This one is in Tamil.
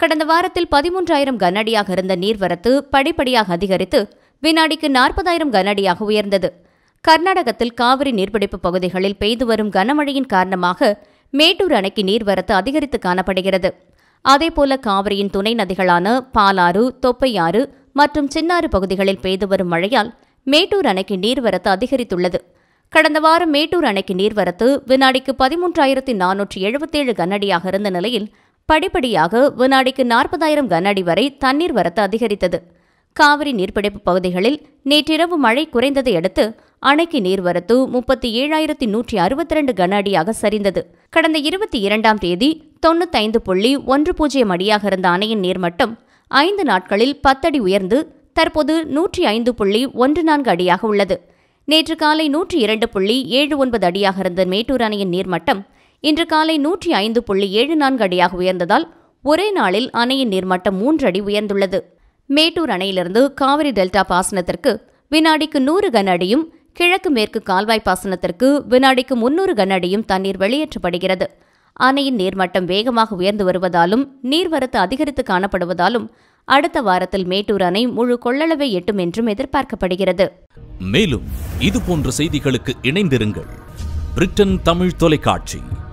கடந்த வாரத்தில் பதிமூன்றாயிரம் கனஅடியாக இருந்த நீர்வரத்து படிப்படியாக அதிகரித்து வினாடிக்கு நாற்பதாயிரம் கனஅடியாக உயர்ந்தது கர்நாடகத்தில் காவிரி நீர்பிடிப்பு பகுதிகளில் பெய்து வரும் கனமழையின் காரணமாக மேட்டூர் அணைக்கு நீர்வரத்து அதிகரித்து காணப்படுகிறது அதேபோல காவிரியின் துணை நதிகளான பாலாறு தொப்பையாறு மற்றும் சின்னாறு பகுதிகளில் பெய்து வரும் மழையால் மேட்டூர் அணைக்கு நீர்வரத்து அதிகரித்துள்ளது கடந்த வாரம் மேட்டூர் அணைக்கு நீர்வரத்து வினாடிக்கு பதிமூன்றாயிரத்தி நானூற்றி எழுபத்தேழு கனஅடியாக இருந்த நிலையில் படிப்படியாக வினாடிக்கு நாற்பதாயிரம் கன அடி வரை தண்ணீர் வரத்து அதிகரித்தது காவிரி நீர்ப்பிடிப்பு பகுதிகளில் நேற்றிரவு மழை குறைந்ததை அடுத்து அணைக்கு நீர்வரத்து முப்பத்தி ஏழாயிரத்தி நூற்றி அறுபத்தி ரெண்டு கன அடியாக சரிந்தது கடந்த இருபத்தி இரண்டாம் தேதி தொண்ணூத்தைந்து புள்ளி ஒன்று பூஜ்ஜியம் அடியாக இருந்த அணையின் நீர்மட்டம் ஐந்து நாட்களில் பத்தடி உயர்ந்து தற்போது நூற்றி ஐந்து புள்ளி ஒன்று நான்கு அடியாக உள்ளது நேற்று காலை நூற்றி இரண்டு புள்ளி ஏழு ஒன்பது அடியாக இருந்த மேட்டூர் அணையின் நீர்மட்டம் இன்று காலை நூற்றி ஐந்து புள்ளி ஏழு நான்கு அடியாக உயர்ந்ததால் ஒரே நாளில் அணையின் நீர்மட்டம் மூன்று அடி உயர்ந்துள்ளது மேட்டூர் அணையிலிருந்து காவிரி டெல்டா பாசனத்திற்கு வினாடிக்கு நூறு கன அடியும் கிழக்கு மேற்கு கால்வாய் பாசனத்திற்கு வினாடிக்கு முன்னூறு கன அடியும் தண்ணீர் வெளியேற்றப்படுகிறது அணையின் நீர்மட்டம் வேகமாக உயர்ந்து வருவதாலும் நீர்வரத்து அதிகரித்து காணப்படுவதாலும் அடுத்த வாரத்தில் மேட்டூர் அணை முழு கொள்ளளவை எட்டும் என்றும் எதிர்பார்க்கப்படுகிறது மேலும் இதுபோன்ற செய்திகளுக்கு இணைந்திருங்கள் பிரிட்டன் தமிழ் தொலைக்காட்சி